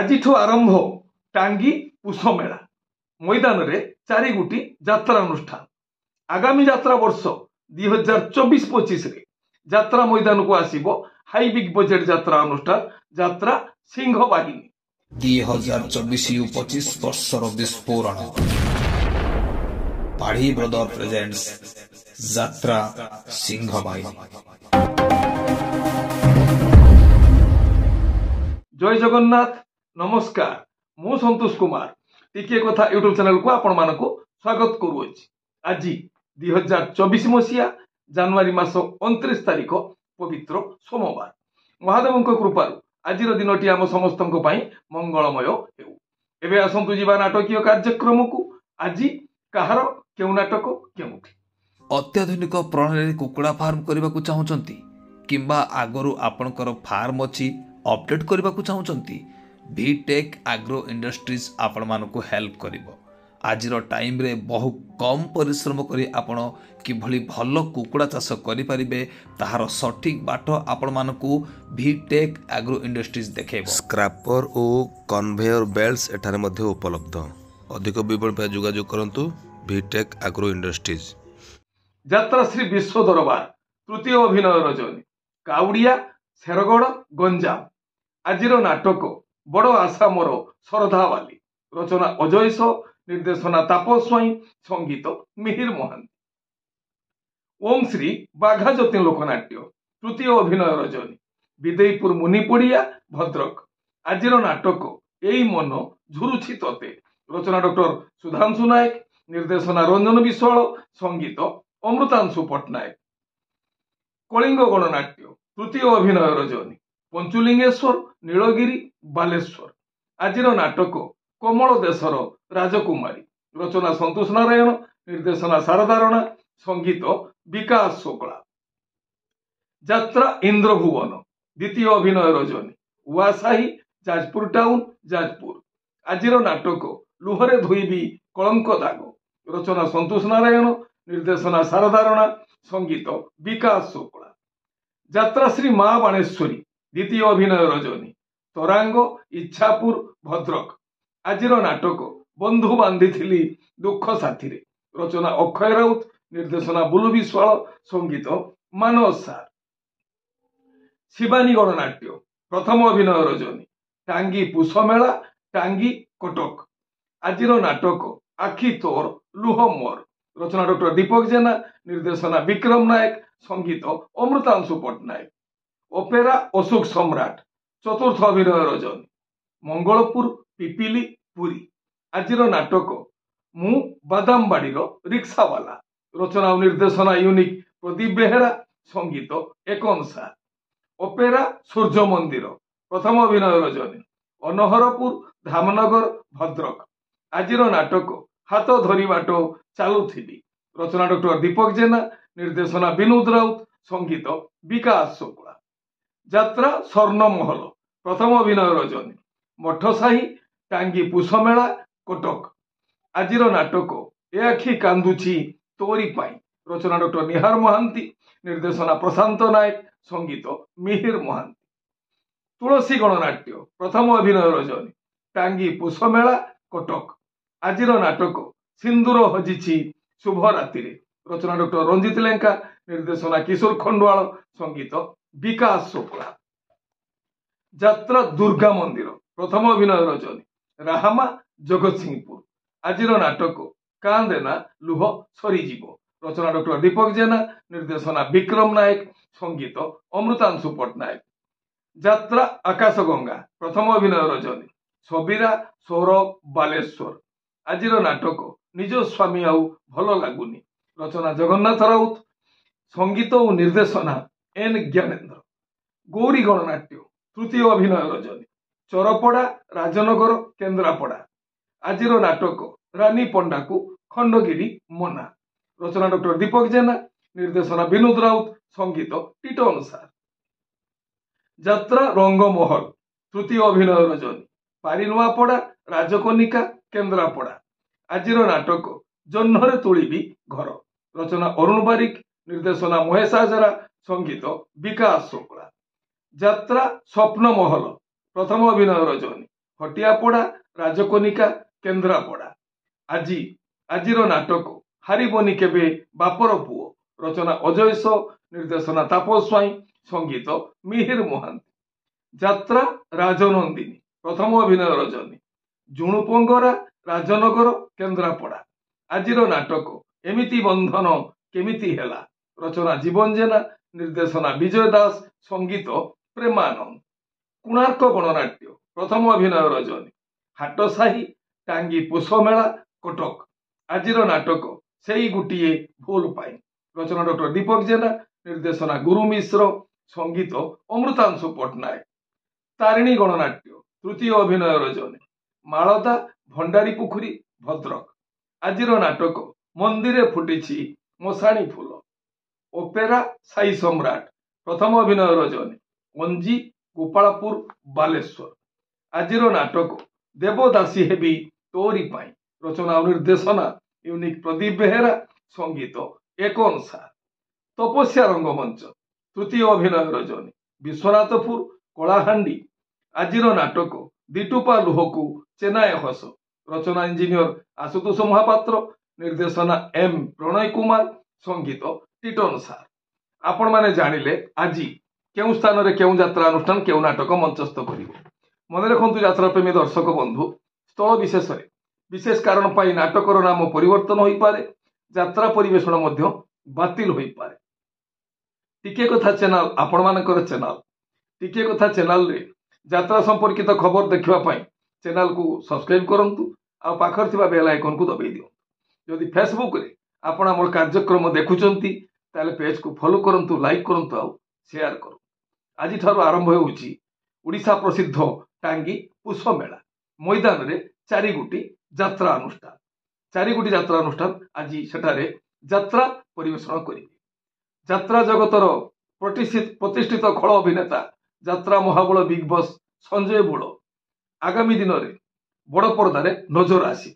ଆଜିଠୁ ଆରମ୍ଭ ଟାଙ୍ଗୀ ପୁଷମେଳା ମୈଦାନରେ ଚାରିଗୋଟି ଯାତ୍ରା ଅନୁଷ୍ଠାନ ଆଗାମୀ ଯାତ୍ରା ବର୍ଷ ଦୁଇ ହଜାର ଚବିଶ ପଚିଶରେ ଯାତ୍ରା ମୈଦାନକୁ ଆସିବ ହାଇ ବିଗ୍ ବଜେଟ୍ ଯାତ୍ରା ଅନୁଷ୍ଠାନ ଯାତ୍ରା ସିଂହ ବାହିନୀ ଦୁଇ ହଜାର ଚବିଶ ୟୁ ପଚିଶ ବର୍ଷର ବିସ୍ଫୋରଣ ପାଢ଼ୀ ବ୍ରଦର ପ୍ରେଜେଣ୍ଟସ୍ ଯାତ୍ରା ସିଂହ ବାହିନୀ ଜୟ ଜଗନ୍ନାଥ ନମସ୍କାର ମୁଁ ସନ୍ତୋଷ କୁମାର ଟିକିଏ କଥା ୟୁଟ୍ୟୁବ୍ ଚ୍ୟାନେଲକୁ ଆପଣମାନଙ୍କୁ ସ୍ୱାଗତ କରୁଅଛି ଆଜି ଦୁଇ ହଜାର ଚବିଶ ମସିହା ଜାନୁଆରୀ ମାସ ଅଣତିରିଶ ତାରିଖ ପବିତ୍ର ସୋମବାର ମହାଦେବଙ୍କ କୃପାରୁ ଆଜିର ଦିନଟି ଆମ ସମସ୍ତଙ୍କ ପାଇଁ ମଙ୍ଗଳମୟ ହେଉ ଏବେ ଆସନ୍ତୁ ଯିବା ନାଟକୀୟ କାର୍ଯ୍ୟକ୍ରମକୁ ଆଜି କାହାର କେଉଁ ନାଟକ କେଉଁଠି ଅତ୍ୟାଧୁନିକ ପ୍ରଣାଳୀରେ କୁକୁଡ଼ା ଫାର୍ମ କରିବାକୁ ଚାହୁଁଛନ୍ତି କିମ୍ବା ଆଗରୁ ଆପଣଙ୍କର ଫାର୍ମ ଅଛି ଅପଡେଟ୍ କରିବାକୁ ଚାହୁଁଛନ୍ତି ଭିଟେକ୍ ଆଗ୍ରୋ ଇଣ୍ଡଷ୍ଟ୍ରିଜ୍ ଆପଣମାନଙ୍କୁ ହେଲ୍ପ କରିବ ଆଜିର ଟାଇମ୍ରେ ବହୁ କମ୍ ପରିଶ୍ରମ କରି ଆପଣ କିଭଳି ଭଲ କୁକୁଡ଼ା ଚାଷ କରିପାରିବେ ତାହାର ସଠିକ୍ ବାଟ ଆପଣମାନଙ୍କୁ ଭିଟେକ୍ ଆଗ୍ରୋ ଇଣ୍ଡଷ୍ଟ୍ରିଜ୍ ଦେଖେଇବ ସ୍କ୍ରାପର ଓ କନଭେୟର ବେଲ୍ଟସ୍ ଏଠାରେ ମଧ୍ୟ ଉପଲବ୍ଧ ଅଧିକ ବିବରଣୀ ପାଇଁ ଯୋଗାଯୋଗ କରନ୍ତୁ ଭିଟେକ୍ ଆଗ୍ରୋ ଇଣ୍ଡଷ୍ଟ୍ରିଜ୍ ଯାତ୍ରା ଶ୍ରୀ ବିଶ୍ୱ ଦରବାର ତୃତୀୟ ଅଭିନୟ ରଜନୀ କାଉଡ଼ିଆ ଶେରଗଡ଼ ଗଞ୍ଜାମ ଆଜିର ନାଟକ বড় আশা মোর শ্রদ্ধাওয়ালি রচনা অজয় সো নির্দেশনা তাপস স্বাই সঙ্গীত মিহির মহান্তি ওম শ্রী বাঘা যতীন লোকনাট্য তৃতীয় অভিনয় রজনী বিদেইপুর মুনিপড়িয়া ভদ্রক আজির নাটক এই মন ঝুরুছি ততে রচনা ডক্টর সুধাংশু নায়ক নির্দেশনা রঞ্জন বিশ্বাল সঙ্গীত অমৃতাংশু ପଟ୍ଟନାୟକ কলিঙ্গ গণনাট্য তৃতীয় অভিনয় রজনী ପଞ୍ଚୁଲିଙ୍ଗେଶ୍ୱର ନୀଳଗିରି ବାଲେଶ୍ୱର ଆଜିର ନାଟକ କମଳ ଦେଶର ରାଜକୁମାରୀ ରଚନା ସନ୍ତୋଷ ନାରାୟଣ ନିର୍ଦ୍ଦେଶନା ଶାରଦାରଣା ସଙ୍ଗୀତ ବିକାଶ ଶୁକ୍ଳା ଯାତ୍ରା ଇନ୍ଦ୍ରଭୁବନ ଦ୍ୱିତୀୟ ଅଭିନୟ ରଜନୀ ୱା ସାହି ଯାଜପୁର ଟାଉନ ଯାଜପୁର ଆଜିର ନାଟକ ଲୁହରେ ଧୋଇବି କଳଙ୍କ ଦାଗ ରଚନା ସନ୍ତୋଷ ନାରାୟଣ ନିର୍ଦ୍ଦେଶନା ଶାରଦାରଣା ସଙ୍ଗୀତ ବିକାଶ ଶୁକ୍ଳା ଯାତ୍ରା ଶ୍ରୀ ମା ବାଣେଶ୍ୱରୀ দ্বিতীয় অভিনয় রজনী তরাঙ্গ ইচ্ছাপুর ভদ্রক আজির নাটক বন্ধু বান্ধি দুঃখ সাথী রচনা অক্ষয় রাউত নির্দেশনা বুলু বিশ্বাল সঙ্গীত মানস সার শিবানী গণনাট্য প্রথম অভিনয় রজনী টাঙ্গি পুষমেলা টাঙ্গি কটক আজির নাটক আখি তোর লুহ মোর রচনা ডক্টর দীপক জেনা নির্দেশনা বিক্রম নায়ক সঙ্গীত অমৃতাংশু পট্টনায়ক ଅପେରା ଅଶୋକ ସମ୍ରାଟ ଚତୁର୍ଥ ଅଭିନୟ ରଜନୀ ମଙ୍ଗଳପୁର ପିପିଲି ପୁରୀ ଆଜିର ନାଟକ ମୁଁ ବାଦାମବାଡ଼ିର ରିକ୍ସାବାଲା ରଚନା ଓ ନିର୍ଦ୍ଦେଶନା ୟୁନିକ୍ ପ୍ରଦୀପ ବେହେରା ସଙ୍ଗୀତ ଏକଂସା ଅପେରା ସୂର୍ଯ୍ୟ ମନ୍ଦିର ପ୍ରଥମ ଅଭିନୟ ରଜନୀ ଅନହରପୁର ଧାମନଗର ଭଦ୍ରକ ଆଜିର ନାଟକ ହାତ ଧରି ବାଟ ଚାଲୁଥିବି ରଚନା ଡକ୍ଟର ଦୀପକ ଜେନା ନିର୍ଦ୍ଦେଶନା ବିନୋଦ ରାଉତ ସଙ୍ଗୀତ ବିକାଶ ଶୁକ୍ଳା যাত্রা স্বর্ণমহল প্রথম অভিনয় রজনী ମଠସାହି ଟାଙ୍ଗି ପୁଷମେଳା କଟକ ଆଜିର ନାଟକ ଏ ଆଖି କାନ୍ଦୁଛି ତୋରି ପାଇଁ ରଚନା ଡକ୍ଟର ନିହାର ମହାନ୍ତି ନିର୍ଦ୍ଦେଶନା ପ୍ରଶାନ୍ତ ନାୟକ ସଙ୍ଗୀତ ମିହିର ମହାନ୍ତି ତୁଳସୀ ଗଣନାଟ୍ୟ ପ୍ରଥମ ଅଭିନୟ ରଜନୀ ଟାଙ୍ଗି ପୁଷମେଳା କଟକ ଆଜିର ନାଟକ ସିନ୍ଦୁର ହଜିଛି ଶୁଭ ରାତିରେ ରଚନା ଡକ୍ଟର ରଞ୍ଜିତ ଲେଙ୍କା ନିର୍ଦ୍ଦେଶନା କିଶୋର ଖଣ୍ଡୁଆଳ ସଙ୍ଗୀତ ବିକାଶ ଚୋପ୍ରା ଯାତ୍ରା ଦୁର୍ଗା ମନ୍ଦିର ପ୍ରଥମ ଅଭିନୟ ରଜନୀ ରାହାମା ଜଗତସିଂହପୁର ଆଜିର ନାଟକ କାଁ ଦେନା ଲୁହ ସରିଯିବ ରଚନା ଡକ୍ଟର ଦୀପକ ଜେନା ନିର୍ଦ୍ଦେଶନା ବିକ୍ରମ ନାୟକ ସଙ୍ଗୀତ ଅମୃତାଂଶୁ ପଟ୍ଟନାୟକ ଯାତ୍ରା ଆକାଶଗଙ୍ଗା ପ୍ରଥମ ଅଭିନୟ ରଜନୀ ସବିରା ସୌରଭ ବାଲେଶ୍ୱର ଆଜିର ନାଟକ ନିଜ ସ୍ୱାମୀ ଆଉ ଭଲ ଲାଗୁନି ରଚନା ଜଗନ୍ନାଥ ରାଉତ ସଙ୍ଗୀତ ଓ ନିର୍ଦ୍ଦେଶନା ଏନ୍ ଜ୍ଞାନେନ୍ଦ୍ର ଗୌରୀ ଗଣନାଟ୍ୟ ତୃତୀୟ ଅଭିନୟ ରଜନୀ ଚରପଡ଼ା ରାଜନଗର କେନ୍ଦ୍ରାପଡ଼ା ଆଜିର ନାଟକ ରାନୀ ପଣ୍ଡାକୁ ଖଣ୍ଡଗିରି ମନା ରଚନା ଡକ୍ଟର ଦୀପକ ଜେନା ନିର୍ଦ୍ଦେଶନା ବିନୋଦ ରାଉତ ସଙ୍ଗୀତ ଟିଟ ଅନୁସାର ଯାତ୍ରା ରଙ୍ଗମହଲ ତୃତୀୟ ଅଭିନୟ ରଜନୀ ପାରି ନୂଆପଡ଼ା ରାଜକନିକା କେନ୍ଦ୍ରାପଡ଼ା ଆଜିର ନାଟକ ଜହ୍ନରେ ତୋଳିବି ଘର ରଚନା ଅରୁଣ ବାରିକ ନିର୍ଦ୍ଦେଶନା ମହେଶ ହାଜରା ସଙ୍ଗୀତ ବିକାଶ ଚୋପଡ଼ା ଯାତ୍ରା ସ୍ୱପ୍ନମହଲ ପ୍ରଥମ ଅଭିନୟ ରଜନୀ ହଟିଆପଡ଼ା ରାଜକନିକା କେନ୍ଦ୍ରାପଡ଼ା ଆଜି ଆଜିର ନାଟକ ହାରିବନି କେବେ ବାପର ପୁଅ ରଚନା ଅଜୟସ ନିର୍ଦ୍ଦେଶନା ତାପସ ସ୍ୱାଇଁ ସଙ୍ଗୀତ ମିହିର ମହାନ୍ତି ଯାତ୍ରା ରାଜନନ୍ଦିନୀ ପ୍ରଥମ ଅଭିନୟ ରଜନୀ ଜୁଣୁପଙ୍ଗରା ରାଜନଗର କେନ୍ଦ୍ରାପଡ଼ା ଆଜିର ନାଟକ ଏମିତି ବନ୍ଧନ କେମିତି ହେଲା ରଚନା ଜୀବନ ଜେନା ନିର୍ଦ୍ଦେଶନା ବିଜୟ ଦାସ ସଙ୍ଗୀତ ପ୍ରେମାନନ୍ଦ କୋଣାର୍କ ଗଣନାଟ୍ୟ ପ୍ରଥମ ଅଭିନୟ ରଜନୀ ହାଟସାହି ଟାଙ୍ଗି ପୋଷ ମେଳା କଟକ ଆଜିର ନାଟକ ସେଇ ଗୋଟିଏ ଭୁଲ ପାଇଁ ରଚନା ଡକ୍ଟର ଦୀପକ ଜେନା ନିର୍ଦ୍ଦେଶନା ଗୁରୁ ମିଶ୍ର ସଙ୍ଗୀତ ଅମୃତାଂଶୁ ପଟ୍ଟନାୟକ ତାରିଣୀ ଗଣନାଟ୍ୟ ତୃତୀୟ ଅଭିନୟ ରଜନୀ ମାଳଦା ଭଣ୍ଡାରୀ ପୋଖରୀ ଭଦ୍ରକ ଆଜିର ନାଟକ ମନ୍ଦିରେ ଫୁଟିଛି ମଶାଣୀ ଫୁଲ ଓପେରା ସାଇ ସମ୍ରାଟ ପ୍ରଥମ ଅଭିନୟ ରଜନୀ ମଞ୍ଜି ଗୋପାଳପୁର ବାଲେଶ୍ୱର ଆଜିର ନାଟକ ଦେବଦାସୀ ହେବି ତୋରି ପାଇଁ ରଚନା ଓ ନିର୍ଦ୍ଦେଶନା ୟୁନିକ୍ ପ୍ରଦୀପ ବେହେରା ସଙ୍ଗୀତ ଏକ ଅନୁସାର ତପସ୍ୟା ରଙ୍ଗମଞ୍ଚ ତୃତୀୟ ଅଭିନୟ ରଜନୀ ବିଶ୍ୱନାଥପୁର କଳାହାଣ୍ଡି ଆଜିର ନାଟକ ଦିଟୁପା ଲୁହକୁ ଚେନ୍ନାଏ ହସ ରଚନା ଇଞ୍ଜିନିୟର ଆଶୁତୋଷ ମହାପାତ୍ର ନିର୍ଦ୍ଦେଶନା ଏମ୍ ପ୍ରଣୟ କୁମାର ସଙ୍ଗୀତ ଟିଟ ଅନୁସାର ଆପଣମାନେ ଜାଣିଲେ ଆଜି କେଉଁ ସ୍ଥାନରେ କେଉଁ ଯାତ୍ରା ଅନୁଷ୍ଠାନ କେଉଁ ନାଟକ ମଞ୍ଚସ୍ଥ କରିବ ମନେ ରଖନ୍ତୁ ଯାତ୍ରା ପ୍ରେମୀ ଦର୍ଶକ ବନ୍ଧୁ ସ୍ଥଳ ବିଶେଷରେ ବିଶେଷ କାରଣ ପାଇଁ ନାଟକର ନାମ ପରିବର୍ତ୍ତନ ହୋଇପାରେ ଯାତ୍ରା ପରିବେଷଣ ମଧ୍ୟ ବାତିଲ ହୋଇପାରେ ଟିକେ କଥା ଚ୍ୟାନେଲ ଆପଣମାନଙ୍କର ଚ୍ୟାନେଲ ଟିକେ କଥା ଚ୍ୟାନେଲରେ ଯାତ୍ରା ସମ୍ପର୍କିତ ଖବର ଦେଖିବା ପାଇଁ ଚ୍ୟାନେଲକୁ ସବସ୍କ୍ରାଇବ୍ କରନ୍ତୁ ଆଉ ପାଖରେ ଥିବା ବେଲ୍ ଆଇକନ୍କୁ ଦବାଇ ଦିଅନ୍ତୁ ଯଦି ଫେସବୁକ୍ରେ ଆପଣ ଆମର କାର୍ଯ୍ୟକ୍ରମ ଦେଖୁଛନ୍ତି ତାହେଲେ ପେଜ୍କୁ ଫଲୋ କରନ୍ତୁ ଲାଇକ୍ କରନ୍ତୁ ଆଉ ସେୟାର କରନ୍ତୁ ଆଜିଠାରୁ ଆରମ୍ଭ ହେଉଛି ଓଡ଼ିଶା ପ୍ରସିଦ୍ଧ ଟାଙ୍ଗି ପୁଷ ମେଳା ମଇଦାନରେ ଚାରିଗୋଟି ଯାତ୍ରା ଅନୁଷ୍ଠାନ ଚାରିଗୋଟି ଯାତ୍ରା ଅନୁଷ୍ଠାନ ଆଜି ସେଠାରେ ଯାତ୍ରା ପରିବେଷଣ କରିବେ ଯାତ୍ରା ଜଗତର ପ୍ରତିଷ୍ଠିତ ଖଳ ଅଭିନେତା ଯାତ୍ରା ମହାବଳ ବିଗ୍ ବସ୍ ସଞ୍ଜୟ ବୋଳ ଆଗାମୀ ଦିନରେ ବଡ଼ ପରଦାରେ ନଜର ଆସି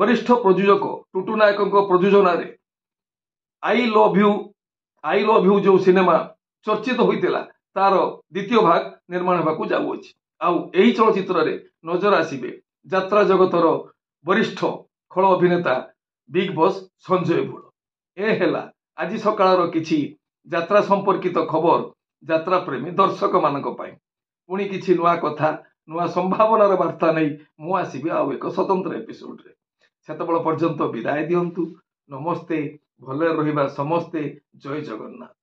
ବରିଷ୍ଠ ପ୍ରଯୋଜକ ଟୁଟୁ ନାୟକଙ୍କ ପ୍ରଯୋଜନାରେ I love you I love you ଯେଉଁ ସିନେମା ଚର୍ଚ୍ଚିତ ହୋଇଥିଲା ତାର ଦ୍ୱିତୀୟ ଭାଗ ନିର୍ମାଣ ହେବାକୁ ଯାଉଅଛି ଆଉ ଏହି ଚଳଚ୍ଚିତ୍ରରେ ନଜର ଆସିବେ ଯାତ୍ରା ଜଗତର ବରିଷ୍ଠ ଖଳ ଅଭିନେତା ବିଗ୍ ବସ୍ ସଞ୍ଜୟ ଭୁଳ ଏ ହେଲା ଆଜି ସକାଳର କିଛି ଯାତ୍ରା ସମ୍ପର୍କିତ ଖବର ଯାତ୍ରା ପ୍ରେମୀ ଦର୍ଶକମାନଙ୍କ ପାଇଁ ପୁଣି କିଛି ନୂଆ କଥା ନୂଆ ସମ୍ଭାବନାର ବାର୍ତ୍ତା ନେଇ ମୁଁ ଆସିବି ଆଉ ଏକ ସ୍ୱତନ୍ତ୍ର ଏପିସୋଡ଼ରେ ସେତେବେଳେ ପର୍ଯ୍ୟନ୍ତ ବିଦାୟ ଦିଅନ୍ତୁ ନମସ୍ତେ ଭଲରେ ରହିବା ସମସ୍ତେ ଜୟ ଜଗନ୍ନାଥ